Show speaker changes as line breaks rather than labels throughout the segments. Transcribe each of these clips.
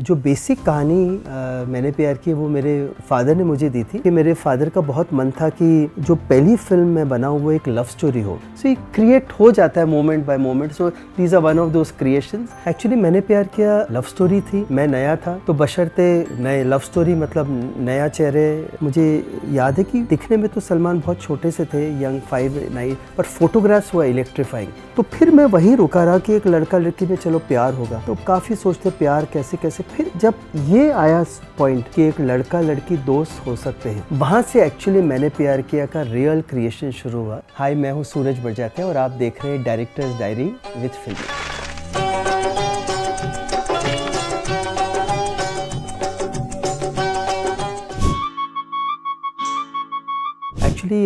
जो बेसिक कहानी मैंने प्यार की वो मेरे फादर ने मुझे दी थी कि मेरे फादर का बहुत मन था कि जो पहली फिल्म मैं बनाऊँ वो एक लव स्टोरी हो सो ये क्रिएट हो जाता है moment by moment so these are one of those creation actually Maine Pyar किया लव स्टोरी थी मैं नया था तो बशर्ते नए लव स्टोरी मतलब नया चेहरे मुझे याद है कि दिखने में तो सलमान बहुत छोटे से थे यंग फाइव नाइन पर फोटोग्राफ्स हुआ इलेक्ट्रीफाइंग तो फिर मैं वहीं रुका रहा कि एक लड़का लड़की में चलो प्यार होगा तो काफ़ी सोचते प्यार कैसे कैसे फिर जब ये आया पॉइंट कि एक लड़का लड़की दोस्त हो सकते हैं वहाँ से एक्चुअली मैंने प्यार किया का रियल क्रिएशन शुरू हुआ हाय मैं हूँ सूरज बरजाते और आप देख रहे हैं directors diary with film actually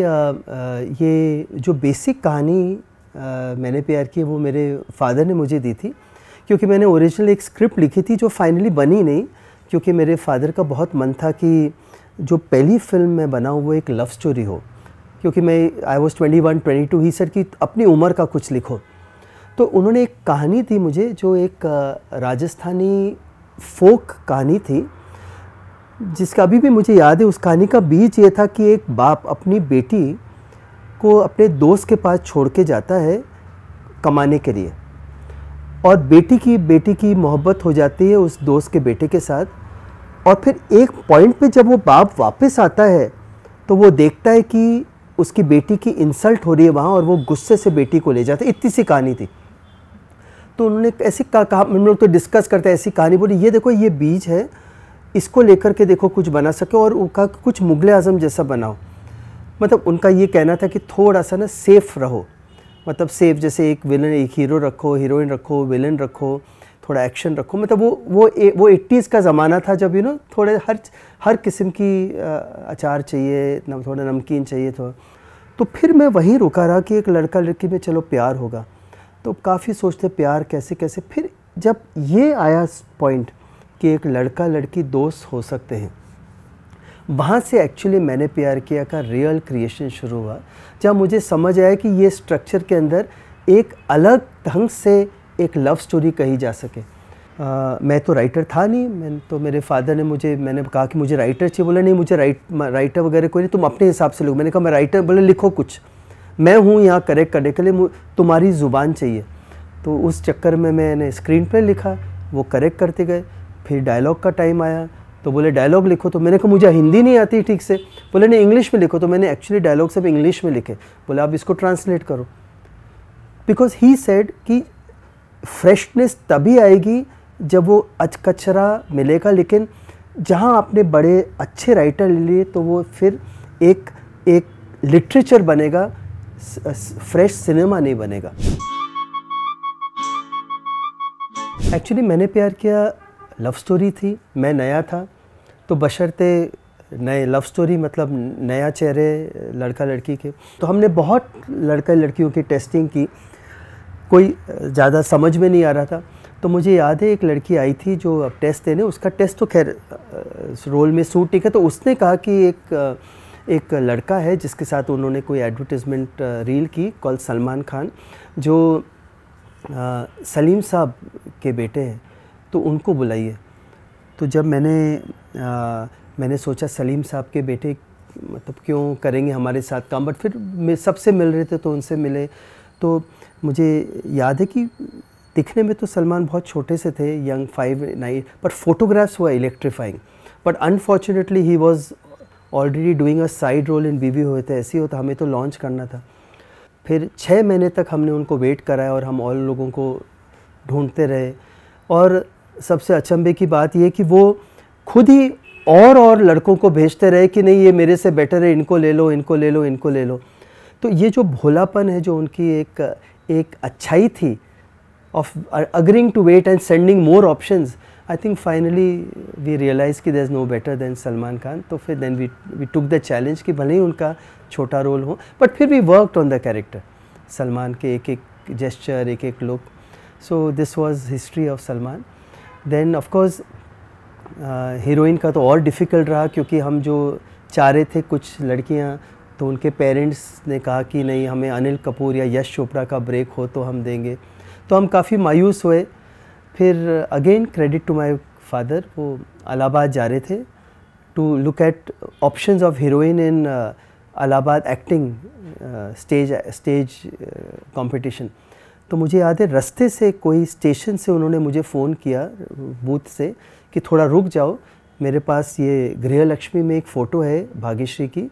ये जो बेसिक कहानी uh, मैंने प्यार की वो मेरे फादर ने मुझे दी थी क्योंकि मैंने ओरिजिनल एक स्क्रिप्ट लिखी थी जो फाइनली बनी नहीं क्योंकि मेरे फादर का बहुत मन था कि जो पहली फिल्म मैं बनाऊँ वो एक लव स्टोरी हो क्योंकि मैं I was twenty one twenty two ही सर की अपनी उम्र का कुछ लिखो तो उन्होंने एक कहानी थी मुझे जो एक राजस्थानी फोक कहानी थी जिसका अभी भी मुझे याद है उस कहानी का बीच ये था कि एक बाप अपनी बेटी को अपने दोस्त के पास छोड़ के जाता है कमाने के लिए और बेटी की बेटी की मोहब्बत हो जाती है उस दोस्त के बेटे के साथ और फिर एक पॉइंट पे जब वो बाप वापस आता है तो वो देखता है कि उसकी बेटी की इंसल्ट हो रही है वहाँ और वो गुस्से से बेटी को ले जाते इतनी सी कहानी थी तो उन्होंने ऐसी कहा हम लोग तो डिस्कस करते हैं ऐसी कहानी बोली ये देखो ये बीज है इसको लेकर के देखो कुछ बना सके और उनका कुछ मुगल आज़म जैसा बनाओ मतलब उनका ये कहना था कि थोड़ा सा ना सेफ़ रहो मतलब सेफ जैसे एक विलन एक हीरो रखो हीरोइन रखो विलन रखो थोड़ा एक्शन रखो मतलब वो वो ए, वो एट्टीज़ का ज़माना था जब यू नो थोड़े हर हर किस्म की आ, अचार चाहिए नम, थोड़ा नमकीन चाहिए थोड़ा तो फिर मैं वहीं रुका रहा कि एक लड़का लड़की में चलो प्यार होगा तो काफ़ी सोचते प्यार कैसे कैसे फिर जब ये आया पॉइंट कि एक लड़का लड़की दोस्त हो सकते हैं वहाँ से एक्चुअली मैंने प्यार किया का रियल क्रिएशन शुरू हुआ जहाँ मुझे समझ आया कि ये स्ट्रक्चर के अंदर एक अलग ढंग से एक लव स्टोरी कही जा सके आ, मैं तो राइटर था नहीं मैं तो मेरे फादर ने मुझे मैंने कहा कि मुझे राइटर चाहिए बोला नहीं मुझे राइट राइटर वगैरह कोई नहीं तुम अपने हिसाब से लिखो मैंने कहा मैं राइटर बोले लिखो कुछ मैं हूँ यहाँ करेक्ट करने के लिए तुम्हारी ज़ुबान चाहिए तो उस चक्कर में मैंने स्क्रीन पर लिखा वो करेक्ट करते गए फिर डायलॉग का टाइम आया तो बोले डायलॉग लिखो तो मैंने कहा मुझे हिंदी नहीं आती ठीक से बोले नहीं इंग्लिश में लिखो तो मैंने एक्चुअली डायलॉग सब इंग्लिश में लिखे बोले आप इसको ट्रांसलेट करो बिकॉज ही सेड कि फ्रेशनेस तभी आएगी जब वो अच कचरा मिलेगा लेकिन जहाँ आपने बड़े अच्छे राइटर लिए तो वो फिर एक एक लिटरेचर बनेगा फ्रेश सिनेमा नहीं बनेगा एक्चुअली मैंने प्यार किया लव स्टोरी थी मैं नया था तो बशर्ते नए लव स्टोरी मतलब नया चेहरे लड़का लड़की के तो हमने बहुत लड़का लड़कियों की टेस्टिंग की कोई ज़्यादा समझ में नहीं आ रहा था तो मुझे याद है एक लड़की आई थी जो अब टेस्ट देने उसका टेस्ट तो खैर रोल में सूट ठीक है तो उसने कहा कि एक एक लड़का है जिसके साथ उन्होंने कोई एडवर्टिजमेंट रील की कॉल सलमान खान जो आ, सलीम साहब के बेटे हैं तो उनको बुलाइए तो जब मैंने आ, मैंने सोचा सलीम साहब के बेटे मतलब क्यों करेंगे हमारे साथ काम बट फिर सबसे मिल रहे थे तो उनसे मिले तो मुझे याद है कि दिखने में तो सलमान बहुत छोटे से थे young five nine but photographs हुआ electrifying but unfortunately he was already doing a side role in बीवी हुए थे ऐसे हो तो हमें तो लॉन्च करना था फिर छः महीने तक हमने उनको वेट कराया और हम और लोगों को ढूंढते रहे और सबसे अचंभे की बात यह कि वो खुद ही और और लड़कों को भेजते रहे कि नहीं ये मेरे से बेटर है इनको ले लो इनको ले लो इनको ले लो तो ये जो भोलापन है जो उनकी एक एक अच्छाई थी of agreeing to wait and sending more options I think finally we realise कि there is no better than Salman Khan तो फिर then we we took the challenge कि भले ही उनका छोटा रोल हो बट फिर we worked on the character Salman के एक एक जेस्चर एक एक look so this was history of Salman then of course heroine का तो और डिफ़िकल्ट रहा क्योंकि हम जो चाह रहे थे कुछ लड़कियाँ तो उनके पेरेंट्स ने कहा कि नहीं हमें अनिल कपूर या यश चोपड़ा का ब्रेक हो तो हम देंगे तो हम काफ़ी मायूस हुए फिर again credit to my father वो अलाहाबाद जा रहे थे to look at option of heroine in Allahabad acting stage stage uh, तो मुझे याद है रास्ते से कोई स्टेशन से उन्होंने मुझे फ़ोन किया बूथ से कि थोड़ा रुक जाओ मेरे पास ये गृहलक्ष्मी में एक फ़ोटो है भाग्यश्री की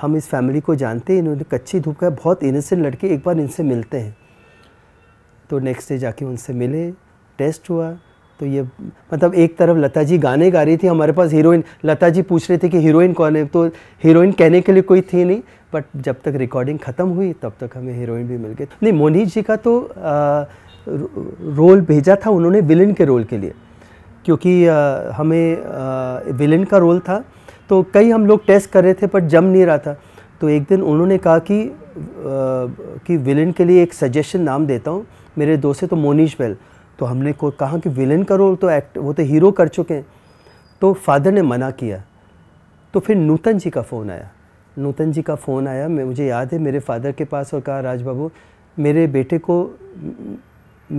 हम इस फैमिली को जानते हैं इन्होंने कच्ची धूप का बहुत इनोसेंट लड़के एक बार इनसे मिलते हैं तो नेक्स्ट डे जाके उनसे मिले टेस्ट हुआ तो ये मतलब एक तरफ लता जी गाने गा रही थी हमारे पास हीरोइन लता जी पूछ रहे थे कि हीरोइन कौन है तो हीरोइन कहने के लिए कोई थी नहीं बट जब तक रिकॉर्डिंग ख़त्म हुई तब तक हमें हीरोइन भी मिल गई नहीं मोनी जी का तो आ, रोल भेजा था उन्होंने विलेन के रोल के लिए क्योंकि आ, हमें आ, विलन का रोल था तो कई हम लोग टेस्ट कर रहे थे पर जम नहीं रहा था तो एक दिन उन्होंने कहा कि आ, कि विलेन के लिए एक सजेशन नाम देता हूँ मेरे दोस्त है तो मोनीश बैल तो हमने को कहा कि विलन का रोल तो एक्ट वो तो हीरो कर चुके हैं तो फादर ने मना किया तो फिर नूतन जी का फ़ोन आया नूतन जी का फ़ोन आया मैं मुझे याद है मेरे फादर के पास और कहा राज बाबू मेरे बेटे को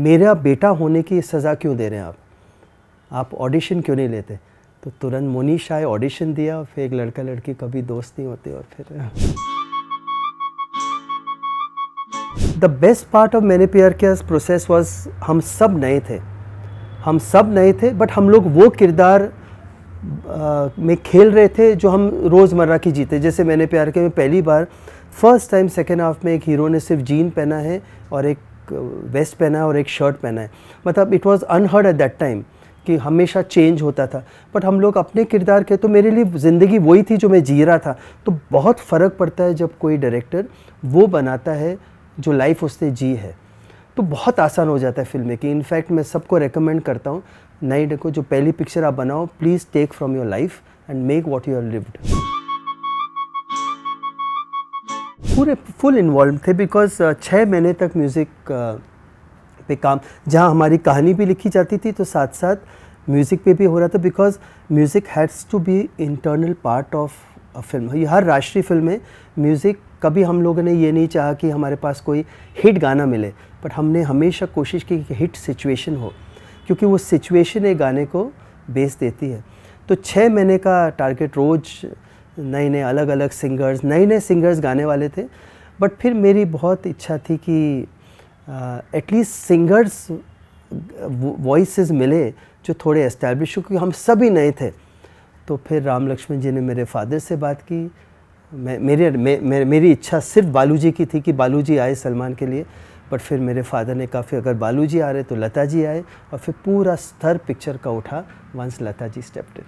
मेरा बेटा होने की सज़ा क्यों दे रहे हैं आप आप ऑडिशन क्यों नहीं लेते तो तुरंत मुनीष आए ऑडिशन दिया और फिर एक लड़का लड़की कभी दोस्त नहीं होते और फिर द बेस्ट पार्ट ऑफ मैंने पेयर के प्रोसेस वॉज हम सब नए थे हम सब नए थे बट हम लोग वो किरदार में खेल रहे थे जो हम रोज़मर्रा की जीते जैसे मैंने प्यार के में पहली बार फर्स्ट टाइम सेकेंड हाफ में एक हीरो ने सिर्फ जीन पहना है और एक वेस्ट पहना है और एक शर्ट पहना है मतलब it was unheard at that time कि हमेशा चेंज होता था बट हम लोग अपने किरदार के तो मेरे लिए ज़िंदगी वही थी जो मैं जी रहा था तो बहुत फ़र्क पड़ता है जब कोई डायरेक्टर वो बनाता है जो लाइफ उसने जी है तो बहुत आसान हो जाता है फिल्म मेकिंग इनफैक्ट मैं सबको रेकमेंड करता हूँ नई देखो जो पहली पिक्चर आप बनाओ please take from your life and make what you are lived पूरे फुल इन्वॉल्व थे बिकॉज uh, छः महीने तक म्यूज़िक uh, पे काम जहाँ हमारी कहानी भी लिखी जाती थी तो साथ साथ म्यूज़िक पे भी हो रहा था because music has to be internal part of film हर राष्ट्रीय फिल्म में म्यूज़िक कभी हम लोगों ने ये नहीं चाहा कि हमारे पास कोई हिट गाना मिले बट हमने हमेशा कोशिश की कि हिट सिचुएशन हो क्योंकि वो सिचुएशन एक गाने को बेस देती है तो छः महीने का टारगेट रोज़ नए नए अलग अलग सिंगर्स नए नए सिंगर्स गाने वाले थे बट फिर मेरी बहुत इच्छा थी कि एटलीस्ट सिंगर्स वॉइस मिले जो थोड़े एस्टैब्लिश हो क्योंकि हम सभी नए थे तो फिर राम लक्ष्मण जी ने मेरे फादर से बात की मैं मेरे मे, मे, मेरी इच्छा सिर्फ बालू जी की थी कि बालू जी आए सलमान के लिए बट फिर मेरे फादर ने कहा फिर अगर बालू जी आ रहे तो लता जी आए और फिर पूरा स्तर पिक्चर का उठा once Lata ji stepped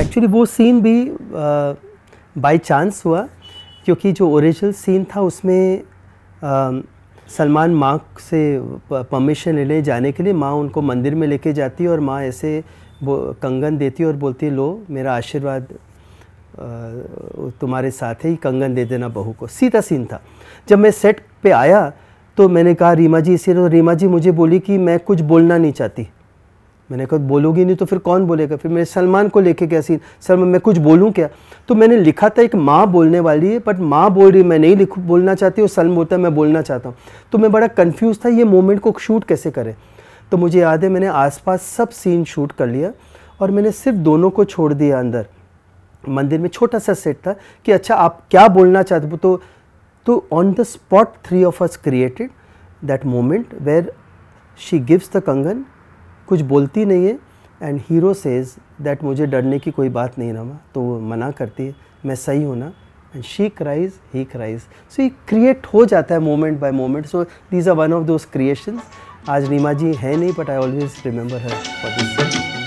actually वो सीन भी बाय चांस हुआ क्योंकि जो ओरिजिनल सीन था उसमें uh, सलमान माँ से परमिशन ले ले जाने के लिए माँ उनको मंदिर में लेके जाती है और माँ ऐसे कंगन देती है और बोलती है लो मेरा आशीर्वाद तुम्हारे साथ ही कंगन दे देना बहू को सीधा सीन था जब मैं सेट पे आया तो मैंने कहा रीमा जी इसी तो रीमा जी मुझे बोली कि मैं कुछ बोलना नहीं चाहती मैंने कहा बोलोगी नहीं तो फिर कौन बोलेगा फिर मैं सलमान को लेके गया सीन सर मैं कुछ बोलूँ क्या तो मैंने लिखा था एक माँ बोलने वाली है बट माँ बोल रही मैं नहीं लिख बोलना चाहती और सलम बोलता है मैं बोलना चाहता हूँ तो मैं बड़ा कन्फ्यूज़ था ये मोमेंट को शूट कैसे करें तो मुझे याद है मैंने आसपास सब सीन शूट कर लिया और मैंने सिर्फ दोनों को छोड़ दिया अंदर मंदिर में छोटा सा सेट था कि अच्छा आप क्या बोलना चाहते हो तो तो on the spot three of us created that moment where she gives the कंगन कुछ बोलती नहीं है एंड हीरो सेज दैट मुझे डरने की कोई बात नहीं रहा तो वो मना करती है मैं सही हूँ ना and she cries he cries so ये क्रिएट हो जाता है moment by moment so these are one of those creations आज रीमा जी है नहीं but I always remember her for this